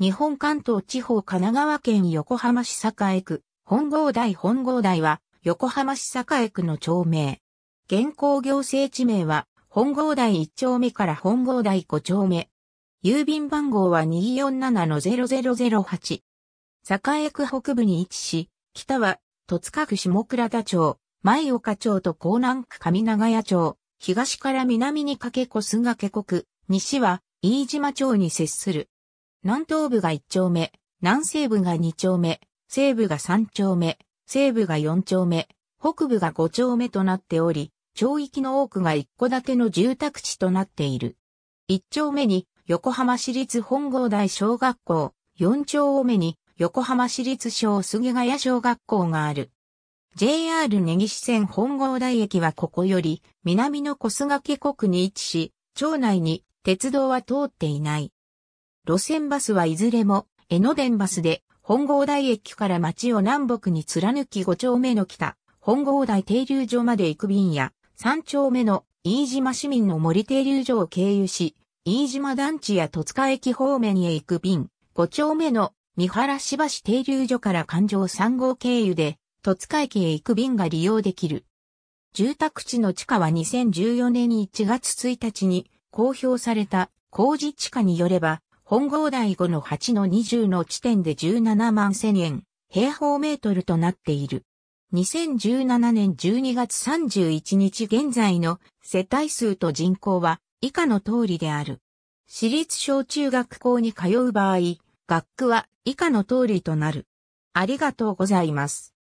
日本関東地方神奈川県横浜市栄区、本郷台本郷台は、横浜市栄区の町名。現行行政地名は、本郷台1丁目から本郷台5丁目。郵便番号は247-0008。栄区北部に位置し、北は、戸塚区下倉田町、前岡町と江南区上長屋町、東から南にかけ小菅家国、西は、飯島町に接する。南東部が1丁目、南西部が2丁目、西部が3丁目、西部が4丁目、北部が5丁目となっており、町域の多くが一戸建ての住宅地となっている。1丁目に横浜市立本郷大小学校、4丁目に横浜市立小菅谷小学校がある。JR 根岸線本郷台駅はここより南の小菅家国に位置し、町内に鉄道は通っていない。路線バスはいずれも江ノ電バスで本郷台駅から町を南北に貫き5丁目の北、本郷台停留所まで行く便や、3丁目の飯島市民の森停留所を経由し、飯島団地や戸塚駅方面へ行く便、5丁目の三原市橋停留所から環状3号経由で、戸塚駅へ行く便が利用できる。住宅地の地価は2014年1月1日に公表された工事地価によれば、本郷台5の8の20の地点で17万1000円、平方メートルとなっている。2017年12月31日現在の世帯数と人口は以下の通りである。私立小中学校に通う場合、学区は以下の通りとなる。ありがとうございます。